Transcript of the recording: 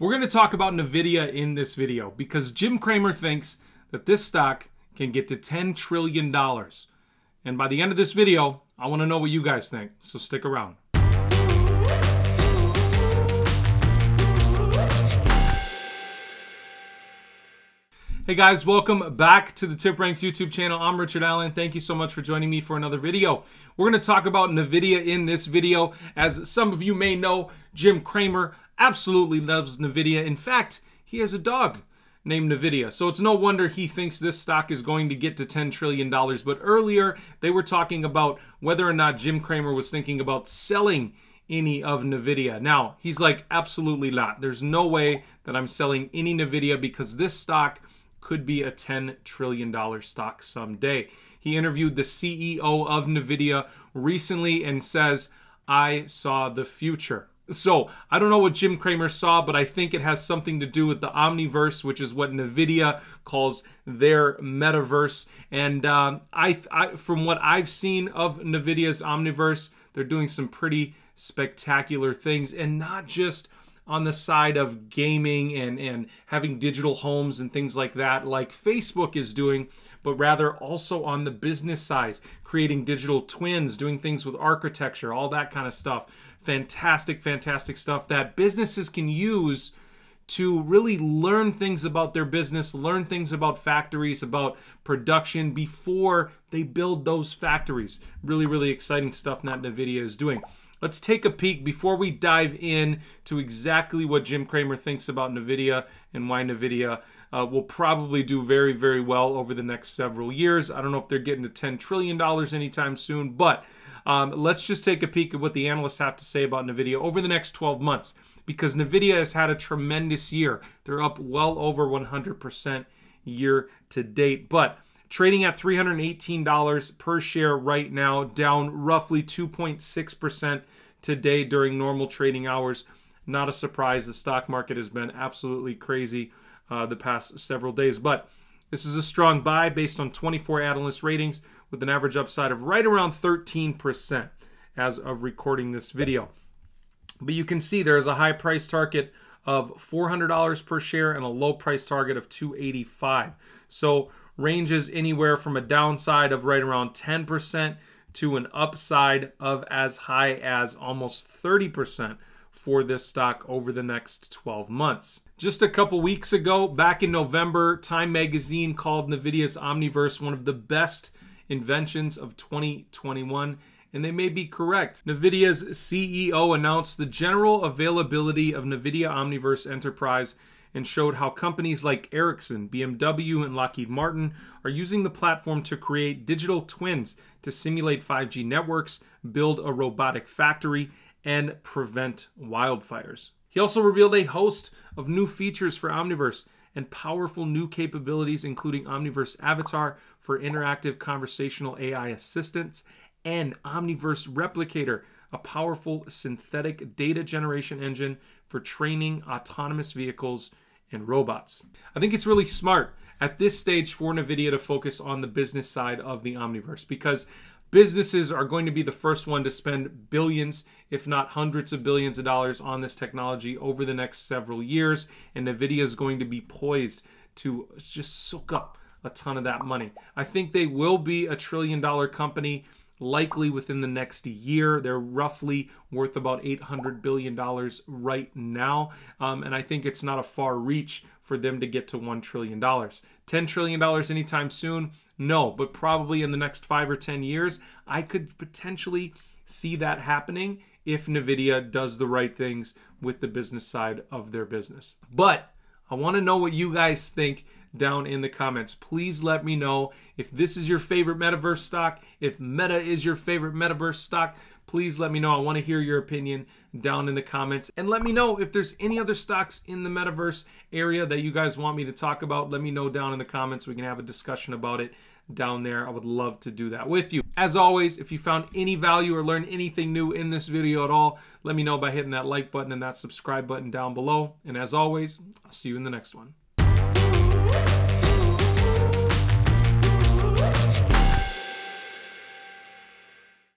We're going to talk about NVIDIA in this video because Jim Cramer thinks that this stock can get to $10 trillion. And by the end of this video, I want to know what you guys think, so stick around. Hey guys, welcome back to the Tip Ranks YouTube channel. I'm Richard Allen. Thank you so much for joining me for another video. We're going to talk about NVIDIA in this video. As some of you may know, Jim Cramer absolutely loves NVIDIA. In fact, he has a dog named NVIDIA. So it's no wonder he thinks this stock is going to get to $10 trillion. But earlier, they were talking about whether or not Jim Cramer was thinking about selling any of NVIDIA. Now, he's like, absolutely not. There's no way that I'm selling any NVIDIA because this stock could be a $10 trillion stock someday. He interviewed the CEO of NVIDIA recently and says, I saw the future. So I don't know what Jim Cramer saw, but I think it has something to do with the Omniverse, which is what NVIDIA calls their metaverse. And um, I, I, from what I've seen of NVIDIA's Omniverse, they're doing some pretty spectacular things, and not just on the side of gaming and, and having digital homes and things like that, like Facebook is doing, but rather also on the business side, creating digital twins, doing things with architecture, all that kind of stuff fantastic, fantastic stuff that businesses can use to really learn things about their business, learn things about factories, about production before they build those factories. Really, really exciting stuff that NVIDIA is doing. Let's take a peek before we dive in to exactly what Jim Kramer thinks about NVIDIA and why NVIDIA uh, will probably do very, very well over the next several years. I don't know if they're getting to $10 trillion anytime soon, but um, let's just take a peek at what the analysts have to say about NVIDIA over the next 12 months because NVIDIA has had a tremendous year. They're up well over 100% year to date, but trading at $318 per share right now, down roughly 2.6% today during normal trading hours. Not a surprise, the stock market has been absolutely crazy uh, the past several days. But this is a strong buy based on 24 analyst ratings with an average upside of right around 13% as of recording this video. But you can see there is a high price target of $400 per share and a low price target of 285. So ranges anywhere from a downside of right around 10% to an upside of as high as almost 30% for this stock over the next 12 months. Just a couple weeks ago, back in November, Time magazine called NVIDIA's Omniverse one of the best inventions of 2021 and they may be correct. NVIDIA's CEO announced the general availability of NVIDIA Omniverse Enterprise and showed how companies like Ericsson, BMW, and Lockheed Martin are using the platform to create digital twins to simulate 5G networks, build a robotic factory, and prevent wildfires. He also revealed a host of new features for Omniverse and powerful new capabilities, including Omniverse Avatar for interactive conversational AI assistance and Omniverse Replicator, a powerful synthetic data generation engine for training autonomous vehicles and robots. I think it's really smart at this stage for NVIDIA to focus on the business side of the Omniverse because Businesses are going to be the first one to spend billions, if not hundreds of billions of dollars on this technology over the next several years. And NVIDIA is going to be poised to just soak up a ton of that money. I think they will be a trillion dollar company likely within the next year. They're roughly worth about $800 billion right now. Um, and I think it's not a far reach for them to get to $1 trillion. $10 trillion anytime soon? No, but probably in the next five or 10 years, I could potentially see that happening if NVIDIA does the right things with the business side of their business. But I want to know what you guys think down in the comments. Please let me know if this is your favorite metaverse stock, if Meta is your favorite metaverse stock. Please let me know. I want to hear your opinion down in the comments. And let me know if there's any other stocks in the metaverse area that you guys want me to talk about. Let me know down in the comments. We can have a discussion about it down there. I would love to do that with you. As always, if you found any value or learned anything new in this video at all, let me know by hitting that like button and that subscribe button down below. And as always, I'll see you in the next one.